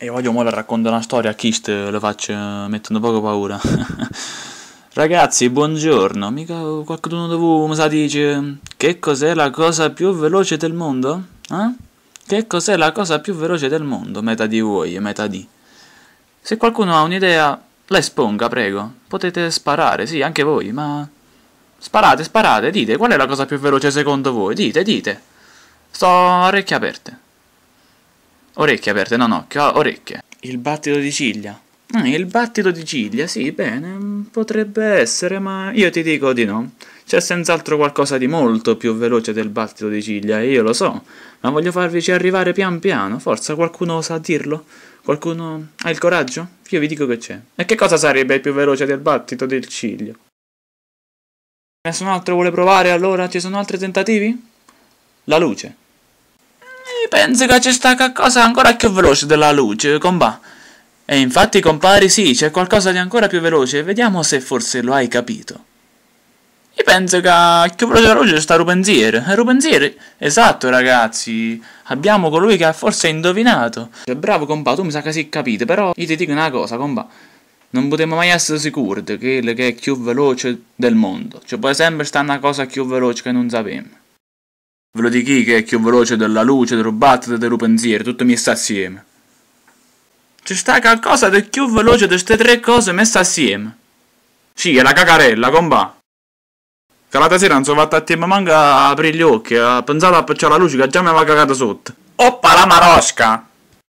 E voglio ora raccontare una storia a Kist, lo faccio mettendo poco paura. Ragazzi, buongiorno. Mica qualcuno di voi mi sa dice che cos'è la cosa più veloce del mondo? Eh? Che cos'è la cosa più veloce del mondo? Metà di voi, metà di. Se qualcuno ha un'idea, la esponga, prego. Potete sparare, sì, anche voi, ma... Sparate, sparate, dite, qual è la cosa più veloce secondo voi? Dite, dite. Sto a orecchie aperte. Orecchie aperte, no, no, orecchie. Il battito di ciglia. Ah, il battito di ciglia, sì, bene, mm, potrebbe essere, ma io ti dico di no. C'è senz'altro qualcosa di molto più veloce del battito di ciglia, e io lo so, ma voglio farvici arrivare pian piano, forza qualcuno sa dirlo? Qualcuno ha il coraggio? Io vi dico che c'è. E che cosa sarebbe più veloce del battito del ciglio? Nessun altro vuole provare, allora ci sono altri tentativi? La luce penso che c'è sta qualcosa ancora più veloce della luce, comba. E infatti, compari, sì, c'è qualcosa di ancora più veloce, vediamo se forse lo hai capito. Io penso che più veloce della luce sta Rupenziere. Rupenziere? Esatto, ragazzi. Abbiamo colui che ha forse indovinato. Cioè, bravo, compa, tu mi sa che si capite, però io ti dico una cosa, compa. Non potremmo mai essere sicuri che quello che è più veloce del mondo. Cioè, può sempre sta una cosa più veloce che non sappiamo. Ve lo dichi che è più veloce della luce, dello battere, dello pensiero, tutto mi sta assieme. C'è sta qualcosa di più veloce di queste tre cose messe assieme. Sì, è la cacarella, comba. Che la sera non sono fatta a tempo manca a aprire gli occhi, a pensare a pacciare la luce che già mi aveva cagata sotto. Oppa la marosca!